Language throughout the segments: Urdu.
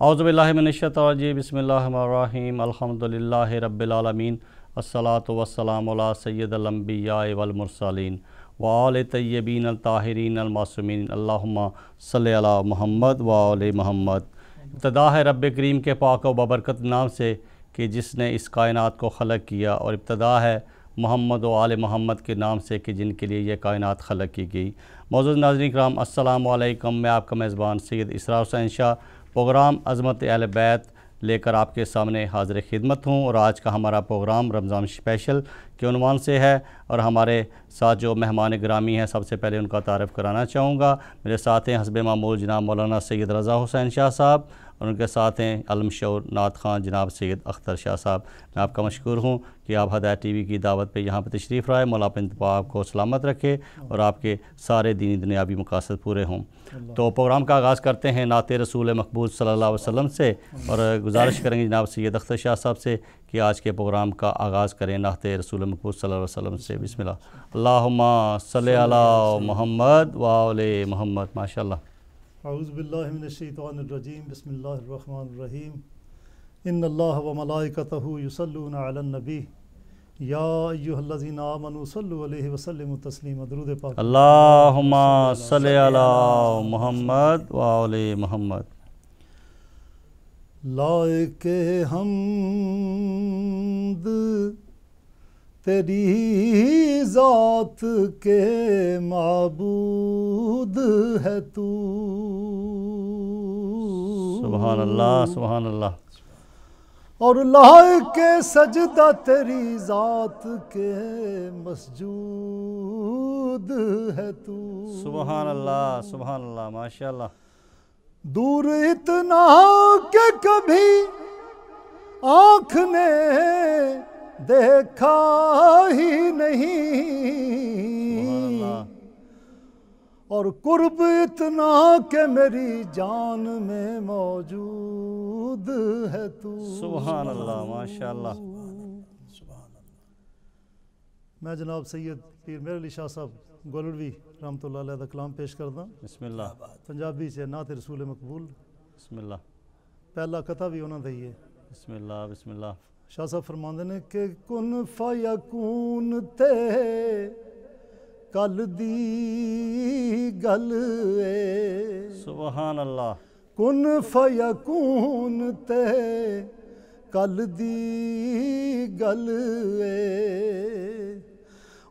باللہ من الشیطان الرجیم بسم اللہ الرحیم الحمد رب العالمین الصلاة والسلام علیہ سید الانبیاء والمرسلین وآل طیبین الطاہرین المعصومین اللہم صلی علی محمد وآل محمد ابتدا ہے رب کریم کے پاک و ببرکت نام سے کہ جس نے اس کائنات کو خلق کیا اور ابتدا ہے محمد و آل محمد کے نام سے کہ جن کے لیے یہ کائنات خلق کی گئی موضوع ناظرین کرام السلام علیکم میں آپ کا میزبان سید اسرار حسین شاہ پروگرام عظمت اہل بیت لے کر آپ کے سامنے حاضر خدمت ہوں اور آج کا ہمارا پروگرام رمضان اسپیشل کے عنوان سے ہے اور ہمارے ساتھ جو مہمان گرامی ہیں سب سے پہلے ان کا تعارف کرانا چاہوں گا میرے ساتھ ہیں حسب معمول جناب مولانا سید رضا حسین شاہ صاحب اور ان کے ساتھ ہیں علم شعور نعت خان جناب سید اختر شاہ صاحب میں آپ کا مشکور ہوں کہ آپ ہدایہ ٹی وی کی دعوت پہ یہاں پہ تشریف رائے رہے انتباہ آپ کو سلامت رکھے اور آپ کے سارے دینی دنیابی مقاصد پورے ہوں تو پروگرام کا آغاز کرتے ہیں نات رسول مقبول صلی اللہ علیہ وسلم سے اور گزارش کریں گے جناب سید اختر شاہ صاحب سے کہ آج کے پروگرام کا آغاز کریں نحت رسول مقبول صلی اللہ علیہ وسلم سے بسم اللہ اللہم صلی اللہ محمد و محمد ماشاءاللہ اعوذ باللہ من الشیطان الرجیم بسم اللہ الرحمن الرحیم ان اللہ و ملائکتہ یسلون علی النبی یا ایوہ الذین آمنوا صلو علیہ وسلم تسلیم درود پاک اللہم صلی اللہ محمد و محمد لائق حمد ہم تیری ذات کے معبود ہے تو سبحان اللہ سبحان اللہ اور لائق کے سجدہ تیری ذات کے مسجود ہے تو سبحان اللہ سبحان اللہ ماشاء اللہ دور اتنا کہ کبھی آنکھ نے دیکھا ہی نہیں اور قرب اتنا کہ میری جان میں موجود ہے تو سبحان اللہ ماشاءاللہ میں جناب سید پیر میرے شاہ صاحب گولڑوی رحمت اللہ علیہ دا کلام پیش کر دوں بسم اللہ پنجابی سے نات رسول مقبول بسم اللہ پہلا کتھا بھی ہونا دے یہ بسم اللہ بسم اللہ شاہ صاحب فرمان دے کہ کن فیکون تے کل دی گل اے سبحان اللہ کن فیکون تے کل دی گل اے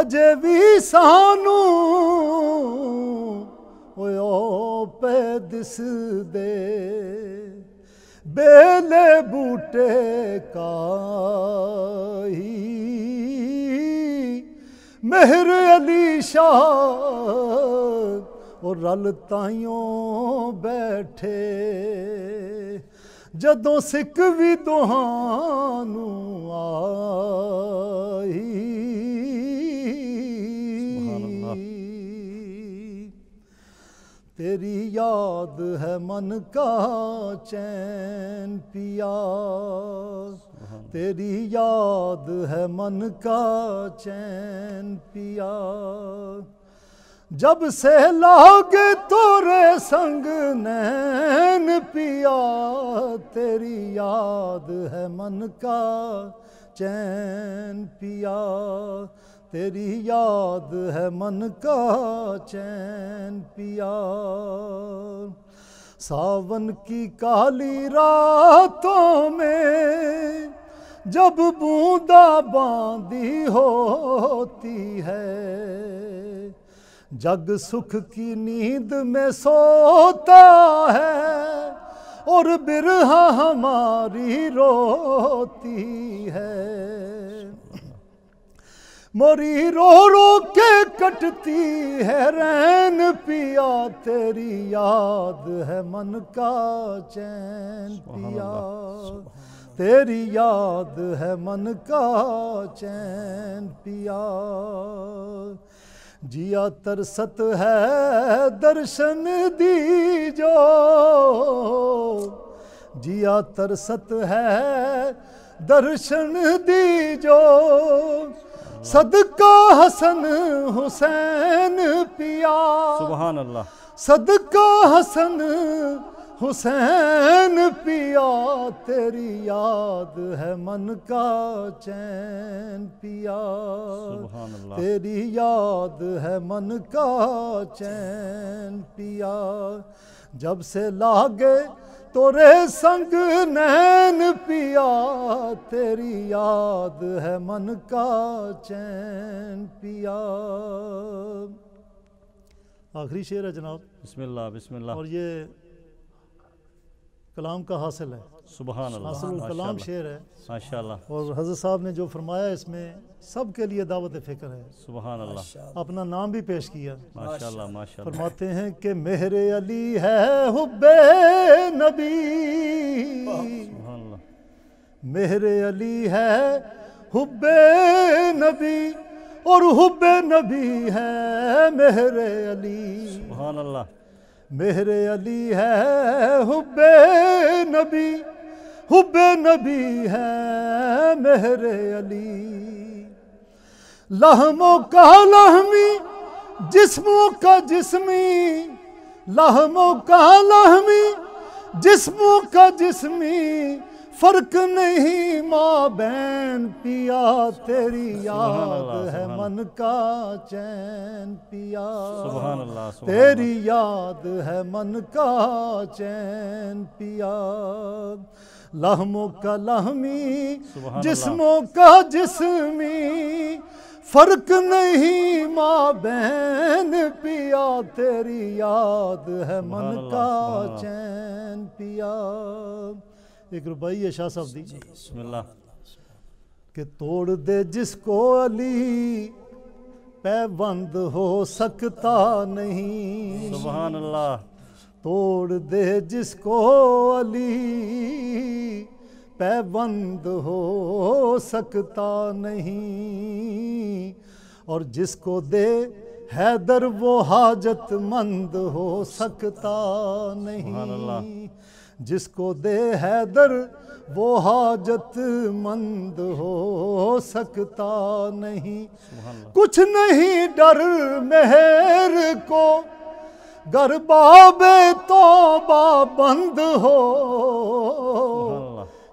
ਅਜੇ ਵੀ ਸਾਨੂੰ ਹੋਇਓ ਪੈ ਦਿਸਦੇ ਬੇਲੇ ਬੂਟੇ ਕਾਹੀ ਮਹਿਰ ਅਲੀ ਸ਼ਾਹ ਉਹ ਰਲ ਤਾਈਓ ਬੈਠੇ ਜਦੋਂ ਸਿੱਖ ਵੀ ਦੁਹਾਨੂੰ ਆਈ تیری یاد ہے من کا چین پیا تیری یاد ہے من کا چین پیا جب سے لاگ تورے سنگ نین پیا تیری یاد ہے من کا چین پیا تیری یاد ہے من کا چین پیا ساون کی کالی راتوں میں جب بوندا باندھی ہوتی ہے جگ سکھ کی نیند میں سوتا ہے اور برہ ہماری روتی ہے موری رو رو کے کٹتی ہے رین پیا تیری یاد ہے من کا چین پیا تیری یاد ہے من کا چین پیا جیا ترست ہے درشن دی جو جیا ترست ہے درشن دی جو صدقہ حسن حسین پیا سبحان اللہ صدقہ حسن حسین پیا تیری یاد ہے من کا چین پیا تیری یاد ہے من کا چین پیا جب سے لاگے تورے سنگ نین پیا تیری یاد ہے من کا چین پیا آخری شعر ہے جناب بسم اللہ بسم اللہ اور یہ کلام کا حاصل ہے سبحان اللہ حاصل کلام شعر ہے ماشاء اللہ اور حضرت صاحب نے جو فرمایا اس میں سب کے لیے دعوت فکر ہے سبحان اللہ اپنا نام بھی پیش کیا ماشاءاللہ ماشاءاللہ فرماتے ہیں کہ مہر علی ہے حب نبی سبحان اللہ مہر علی ہے حب نبی اور حب نبی ہے مہر علی سبحان اللہ مہر علی ہے حب نبی حب نبی ہے مہر علی لہموں کا لہمی جسموں کا جسمی لہم کا کہہمی جسموں کا جسمی فرق نہیں ماں بین پیا تیری یاد ہے من کا چین پیا تیری یاد ہے من کا چین پیا لہموں کا لہمی جسموں کا جسمی فرق نہیں ماں بین پیا تیری یاد ہے من کا چین پیا ایک ربائی ہے شاہ صاحب دی جی، بسم اللہ کہ توڑ دے جس کو علی پہ بند ہو سکتا نہیں سبحان اللہ توڑ دے جس کو علی پہ بند ہو سکتا نہیں اور جس کو دے حیدر وہ حاجت مند ہو سکتا نہیں جس کو دے حیدر وہ حاجت مند ہو سکتا نہیں کچھ نہیں ڈر مہر کو گر باب توبہ بند ہو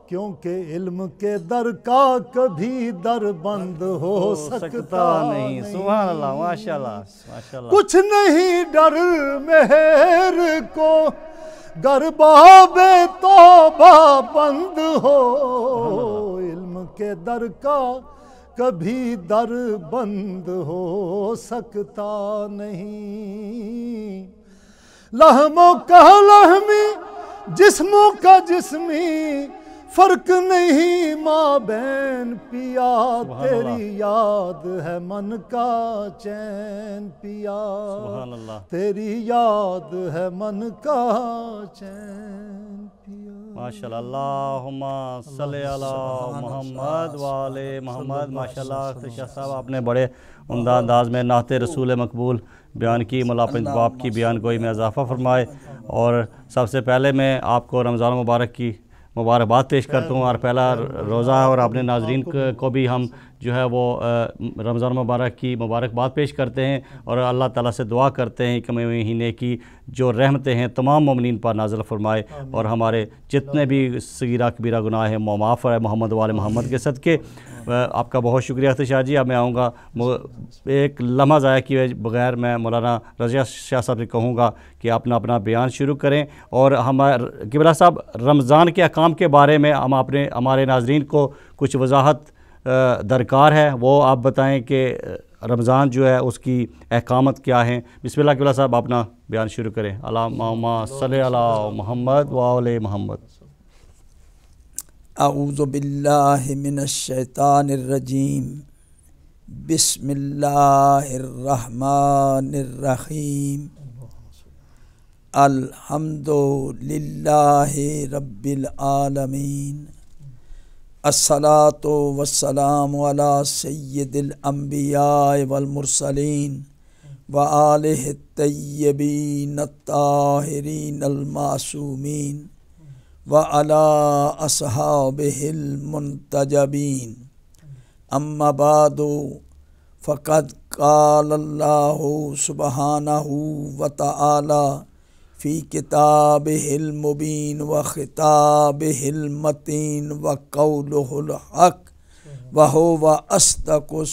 کیونکہ علم کے در کا کبھی در بند ہو سکتا نہیں سبحان اللہ ماشاءاللہ کچھ نہیں ڈر مہر کو گربا بے تو بند ہو علم کے در کا کبھی در بند ہو سکتا نہیں لہموں کہ لہمی جسموں کا جسمی فرق نہیں ماں بہن پیا تیری یاد ہے من کا چین پیا تیری یاد ہے من کا چین پیا ماشاءاللہ اللہم صلی اللہ محمد والے محمد ماشاءاللہ اللہ شاہ صاحب آپ نے بڑے عمدہ انداز میں نات رسول مقبول بیان کی ملاپن باپ کی بیان گوئی میں اضافہ فرمائے اور سب سے پہلے میں آپ کو رمضان مبارک کی مبارکباد پیش کرتا ہوں اور پہلا روزہ اور اپنے ناظرین کو بھی ہم جو ہے وہ رمضان مبارک کی مبارکباد پیش کرتے ہیں اور اللہ تعالیٰ سے دعا کرتے ہیں کہ میں مہینے کی جو رحمتیں ہیں تمام مومنین پر نازل فرمائے اور ہمارے جتنے بھی صغیرہ کبیرہ گناہ ہیں معاف ہے محمد وال محمد کے صدقے آپ کا بہت شکریہ اختشاہ جی اب میں آؤں گا ایک لمحہ ضائع کی وجہ بغیر میں مولانا رضیہ شاہ صاحب سے کہوں گا کہ اپنا اپنا بیان شروع کریں اور قبلہ صاحب رمضان کے اقام کے بارے میں ہم اپنے ہمارے ناظرین کو کچھ وضاحت درکار ہے وہ آپ بتائیں کہ رمضان جو ہے اس کی احکامت کیا ہیں بسم اللہ قبلہ صاحب اپنا بیان شروع کریں اللہ محمد صلی اللہ محمد ول محمد اعوذ باللہ من الشیطان الرجیم بسم اللہ الرحمن الرحیم الحمد للہ رب العالمین السلاۃ والسلام علا سید الانبیاء والمرسلین وآلہ الطیبین الطاہرین المعصومین و علا اصحاب المنتجبین اما بعد فقد قال اللہ سبحانہ و تعالی فی کتاب المبین و خطاب المتین و قول الحق و ہو و استق و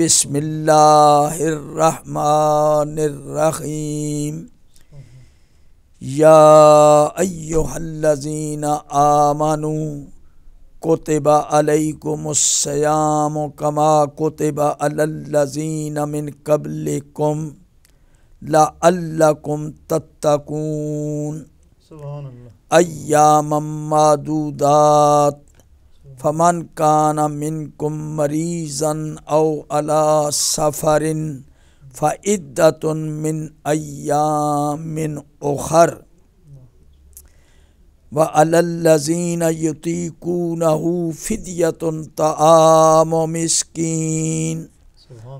بسم اللہ الرحمن الرحیم یا ایوہ الذین آمنوا کتب علیکم السیام کما کتب علی اللہزین من قبلکم لعلکم تتکون ایام مادودات فمن کان منکم مریضا او علی سفرن فعدة من أيام أخر وعلى الذين يطيقونه فدية طعام مسكين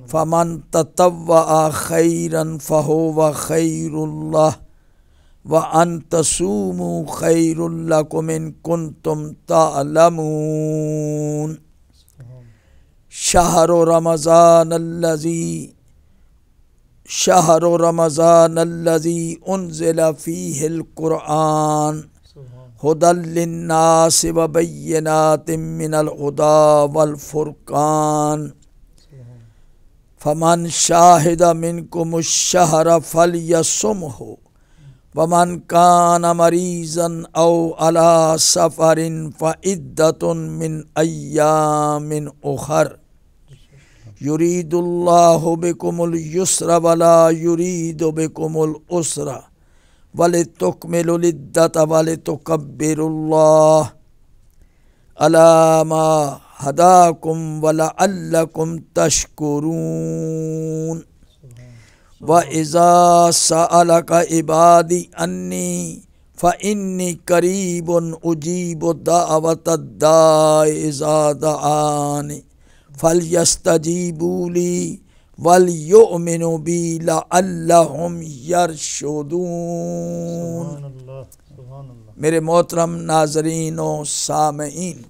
فمن تطوع خيرا فهو خير الله وأن تصوموا خير لكم إن كنتم تعلمون شهر رمضان الذي الذي انزل فيه القرآن حدلیب للناس وبينات من ول والفرقان فمن شاهد منكم الشهر فليصمه ومن كان مريضا ہو فمن کان امریزن او على سفر فعدتن من عیا اخر يريد الله بكم اليسر ولا يريد بكم الأسر ولتكملوا العدة ولتكبروا الله على ما هداكم ولعلكم تشكرون وإذا سألك عبادي أني فإني قريب أجيب دعوة الداء إذا دعاني فل بولی ول یو بی لا اللہ میرے محترم ناظرین و سامعین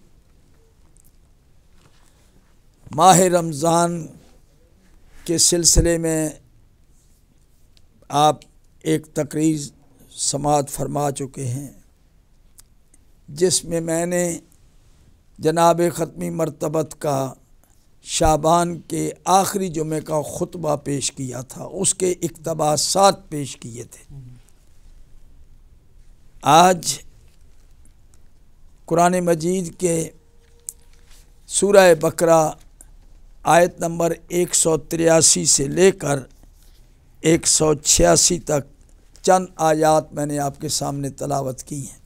ماہ رمضان کے سلسلے میں آپ ایک تقریر سماعت فرما چکے ہیں جس میں میں نے جناب ختمی مرتبت کا شابان کے آخری جمعے کا خطبہ پیش کیا تھا اس کے اقتباسات پیش کیے تھے آج قرآن مجید کے سورہ بکرا آیت نمبر ایک سو تریاسی سے لے کر ایک سو چھیاسی تک چند آیات میں نے آپ کے سامنے تلاوت کی ہیں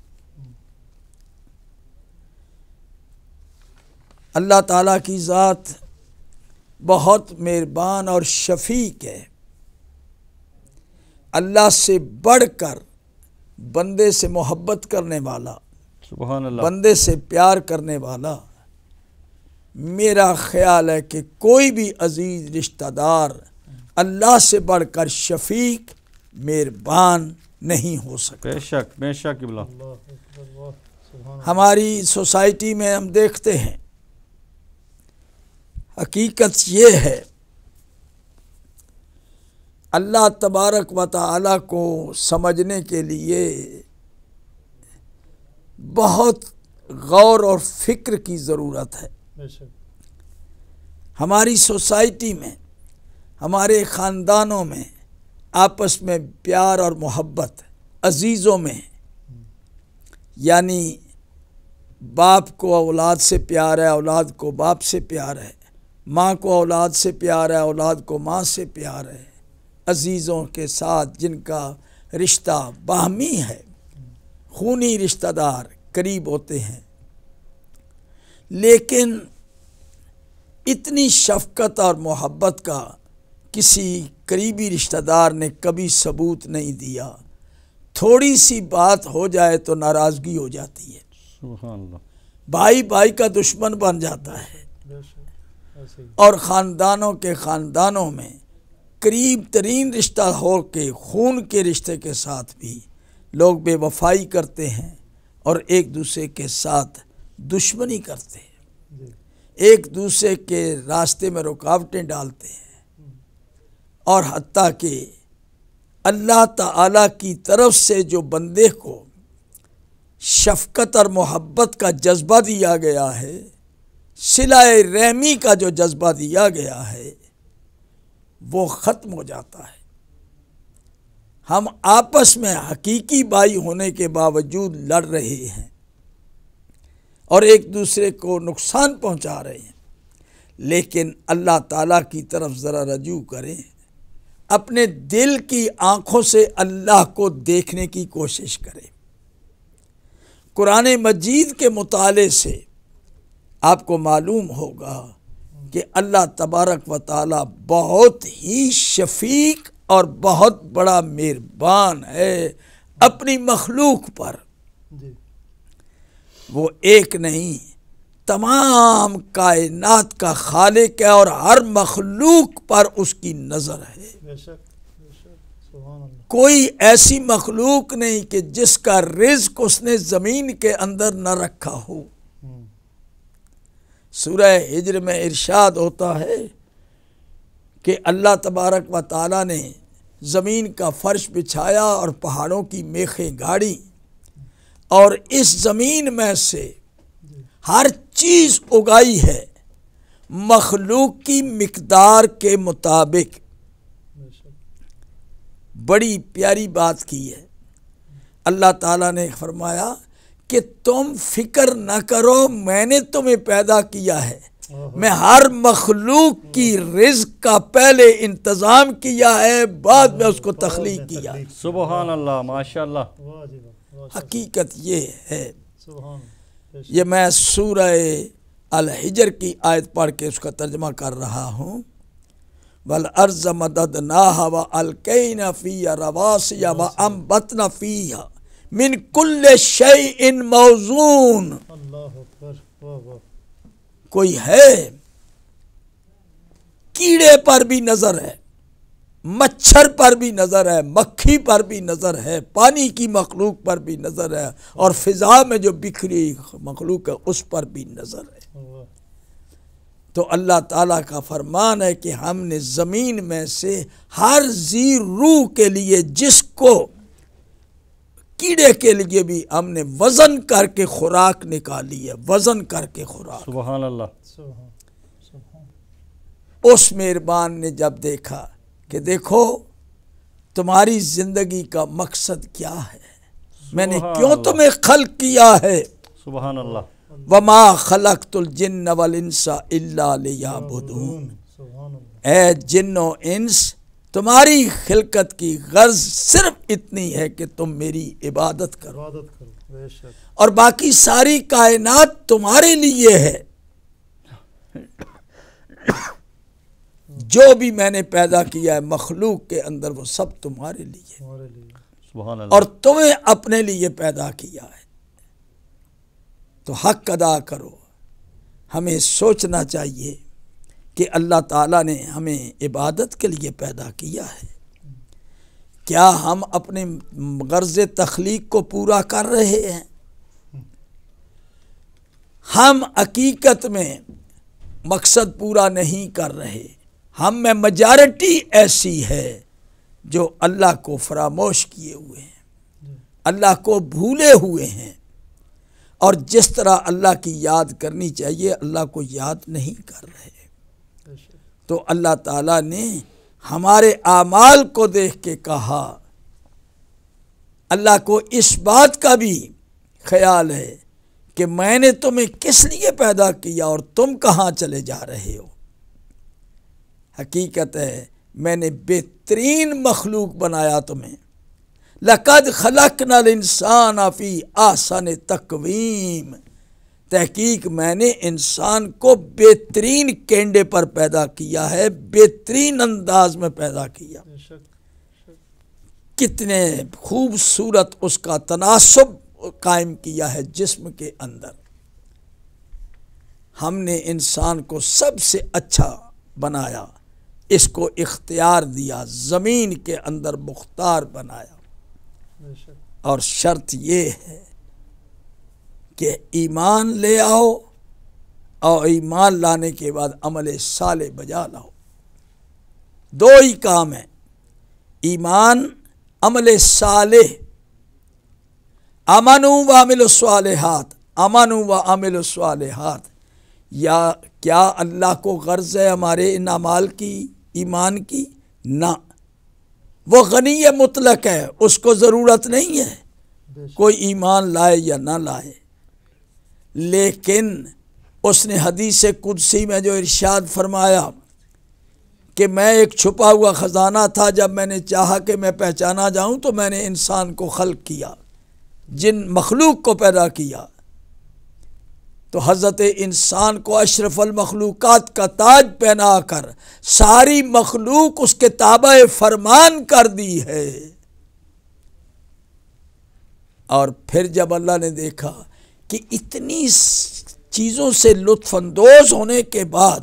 اللہ تعالیٰ کی ذات بہت مہربان اور شفیق ہے اللہ سے بڑھ کر بندے سے محبت کرنے والا سبحان اللہ بندے سے پیار کرنے والا میرا خیال ہے کہ کوئی بھی عزیز رشتہ دار اللہ سے بڑھ کر شفیق مہربان نہیں ہو سکتا بے بے شک شک ہماری سوسائٹی میں ہم دیکھتے ہیں حقیقت یہ ہے اللہ تبارک و تعالیٰ کو سمجھنے کے لیے بہت غور اور فکر کی ضرورت ہے ہماری سوسائٹی میں ہمارے خاندانوں میں آپس میں پیار اور محبت عزیزوں میں یعنی باپ کو اولاد سے پیار ہے اولاد کو باپ سے پیار ہے ماں کو اولاد سے پیار ہے اولاد کو ماں سے پیار ہے عزیزوں کے ساتھ جن کا رشتہ باہمی ہے خونی رشتہ دار قریب ہوتے ہیں لیکن اتنی شفقت اور محبت کا کسی قریبی رشتہ دار نے کبھی ثبوت نہیں دیا تھوڑی سی بات ہو جائے تو ناراضگی ہو جاتی ہے بھائی بھائی کا دشمن بن جاتا ہے اور خاندانوں کے خاندانوں میں قریب ترین رشتہ ہو کے خون کے رشتے کے ساتھ بھی لوگ بے وفائی کرتے ہیں اور ایک دوسرے کے ساتھ دشمنی کرتے ہیں ایک دوسرے کے راستے میں رکاوٹیں ڈالتے ہیں اور حتیٰ کہ اللہ تعالیٰ کی طرف سے جو بندے کو شفقت اور محبت کا جذبہ دیا گیا ہے سلائے رحمی کا جو جذبہ دیا گیا ہے وہ ختم ہو جاتا ہے ہم آپس میں حقیقی بائی ہونے کے باوجود لڑ رہے ہیں اور ایک دوسرے کو نقصان پہنچا رہے ہیں لیکن اللہ تعالیٰ کی طرف ذرا رجوع کریں اپنے دل کی آنکھوں سے اللہ کو دیکھنے کی کوشش کریں قرآن مجید کے مطالعے سے آپ کو معلوم ہوگا کہ اللہ تبارک و تعالی بہت ہی شفیق اور بہت بڑا مہربان ہے اپنی مخلوق پر جی۔ وہ ایک نہیں تمام کائنات کا خالق ہے اور ہر مخلوق پر اس کی نظر ہے کوئی ایسی مخلوق نہیں کہ جس کا رزق اس نے زمین کے اندر نہ رکھا ہو سورہ ہجر میں ارشاد ہوتا ہے کہ اللہ تبارک و تعالیٰ نے زمین کا فرش بچھایا اور پہاڑوں کی میخیں گاڑی اور اس زمین میں سے ہر چیز اگائی ہے مخلوق کی مقدار کے مطابق بڑی پیاری بات کی ہے اللہ تعالیٰ نے فرمایا کہ تم فکر نہ کرو میں نے تمہیں پیدا کیا ہے میں ہر مخلوق کی رزق کا پہلے انتظام کیا ہے بعد میں اس کو تخلیق کیا سبحان اللہ ماشاء اللہ حقیقت یہ ہے یہ میں سورہ الحجر کی آیت پڑھ کے اس کا ترجمہ کر رہا ہوں بل عرض مدد نہ رواس یا من کل شعی ان موزون کوئی ہے کیڑے پر بھی نظر ہے مچھر پر بھی نظر ہے مکھی پر بھی نظر ہے پانی کی مخلوق پر بھی نظر ہے اور فضا میں جو بکھری مخلوق ہے اس پر بھی نظر ہے تو اللہ تعالیٰ کا فرمان ہے کہ ہم نے زمین میں سے ہر زیر روح کے لیے جس کو کیڑے کے لیے بھی ہم نے وزن کر کے خوراک نکالی ہے وزن کر کے خوراک سبحان اللہ اس مہربان نے جب دیکھا کہ دیکھو تمہاری زندگی کا مقصد کیا ہے میں نے کیوں تمہیں خلق کیا ہے سبحان اللہ والانس خلق تل اے اللہ و انس تمہاری خلقت کی غرض صرف اتنی ہے کہ تم میری عبادت کرو اور باقی ساری کائنات تمہارے لیے ہے جو بھی میں نے پیدا کیا ہے مخلوق کے اندر وہ سب تمہارے لیے اور تمہیں اپنے لیے پیدا کیا ہے تو حق ادا کرو ہمیں سوچنا چاہیے کہ اللہ تعالیٰ نے ہمیں عبادت کے لیے پیدا کیا ہے کیا ہم اپنے غرض تخلیق کو پورا کر رہے ہیں ہم حقیقت میں مقصد پورا نہیں کر رہے ہم میں مجارٹی ایسی ہے جو اللہ کو فراموش کیے ہوئے ہیں اللہ کو بھولے ہوئے ہیں اور جس طرح اللہ کی یاد کرنی چاہیے اللہ کو یاد نہیں کر رہے تو اللہ تعالیٰ نے ہمارے اعمال کو دیکھ کے کہا اللہ کو اس بات کا بھی خیال ہے کہ میں نے تمہیں کس لیے پیدا کیا اور تم کہاں چلے جا رہے ہو حقیقت ہے میں نے بہترین مخلوق بنایا تمہیں لقد خَلَقْنَا الْإِنسَانَ فِي آسَنِ آسان تقویم تحقیق میں نے انسان کو بہترین کینڈے پر پیدا کیا ہے بہترین انداز میں پیدا کیا کتنے خوبصورت اس کا تناسب قائم کیا ہے جسم کے اندر ہم نے انسان کو سب سے اچھا بنایا اس کو اختیار دیا زمین کے اندر مختار بنایا اور شرط یہ ہے کہ ایمان لے آؤ اور ایمان لانے کے بعد عمل سالے بجا لاؤ دو ہی کام ہیں ایمان عمل صالح امنوں و عمل الصالحات سوال ہاتھ و عمل الصالحات سوال ہاتھ یا کیا اللہ کو غرض ہے ہمارے ان اعمال کی ایمان کی نہ وہ غنی مطلق ہے اس کو ضرورت نہیں ہے کوئی ایمان لائے یا نہ لائے لیکن اس نے حدیث قدسی میں جو ارشاد فرمایا کہ میں ایک چھپا ہوا خزانہ تھا جب میں نے چاہا کہ میں پہچانا جاؤں تو میں نے انسان کو خلق کیا جن مخلوق کو پیدا کیا تو حضرت انسان کو اشرف المخلوقات کا تاج پہنا کر ساری مخلوق اس کے تابع فرمان کر دی ہے اور پھر جب اللہ نے دیکھا کہ اتنی چیزوں سے لطف اندوز ہونے کے بعد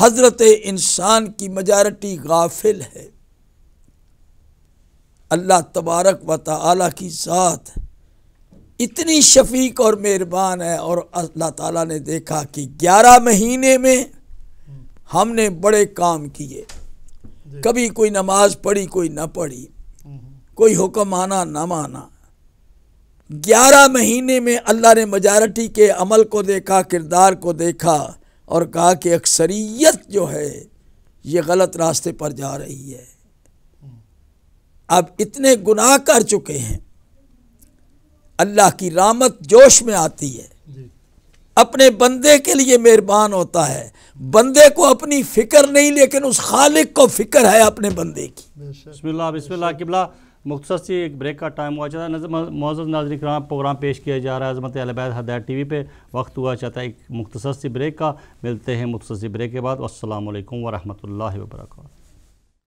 حضرت انسان کی مجارٹی غافل ہے اللہ تبارک و تعالی کی ذات اتنی شفیق اور مہربان ہے اور اللہ تعالیٰ نے دیکھا کہ گیارہ مہینے میں ہم نے بڑے کام کیے جی۔ کبھی کوئی نماز پڑھی کوئی نہ پڑھی کوئی حکم آنا نہ مانا گیارہ مہینے میں اللہ نے میجارٹی کے عمل کو دیکھا کردار کو دیکھا اور کہا کہ اکثریت جو ہے یہ غلط راستے پر جا رہی ہے اب اتنے گناہ کر چکے ہیں اللہ کی رامت جوش میں آتی ہے جی۔ اپنے بندے کے لیے مہربان ہوتا ہے بندے کو اپنی فکر نہیں لیکن اس خالق کو فکر ہے اپنے بندے کی بسم بسم اللہ اللہ قبلہ مختصر سی ایک بریک کا ٹائم ہوا چاہتا ہے معزز ناظرین کرام پروگرام پیش کیا جا رہا ہے عظمت اہل بیت حدیر ٹی وی پہ وقت ہوا چاہتا ہے ایک مختصر سی بریک کا ملتے ہیں مختصر سی بریک کے بعد والسلام علیکم ورحمۃ اللہ وبرکاتہ